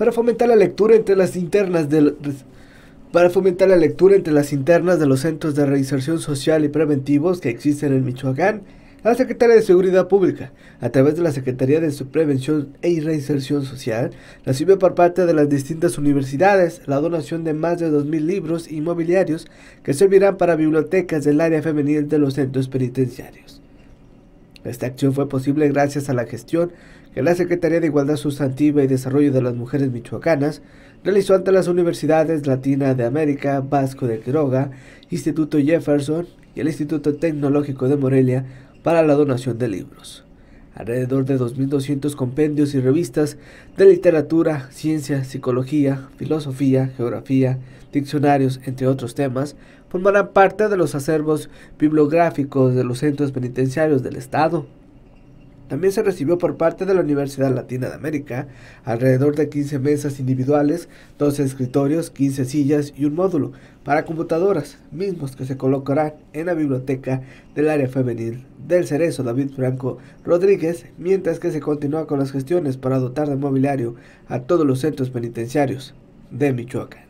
para fomentar la lectura entre las internas para fomentar la lectura entre las internas de los centros de reinserción social y preventivos que existen en Michoacán, la Secretaría de Seguridad Pública, a través de la Secretaría de Prevención e Reinserción Social, recibe por parte de las distintas universidades la donación de más de 2.000 libros inmobiliarios que servirán para bibliotecas del área femenil de los centros penitenciarios. Esta acción fue posible gracias a la gestión que la Secretaría de Igualdad Sustantiva y Desarrollo de las Mujeres Michoacanas realizó ante las universidades Latina de América, Vasco de Quiroga, Instituto Jefferson y el Instituto Tecnológico de Morelia para la donación de libros alrededor de 2.200 compendios y revistas de literatura, ciencia, psicología, filosofía, geografía, diccionarios, entre otros temas, formarán parte de los acervos bibliográficos de los centros penitenciarios del Estado. También se recibió por parte de la Universidad Latina de América alrededor de 15 mesas individuales, 12 escritorios, 15 sillas y un módulo para computadoras, mismos que se colocarán en la biblioteca del área femenil del Cerezo David Franco Rodríguez, mientras que se continúa con las gestiones para dotar de mobiliario a todos los centros penitenciarios de Michoacán.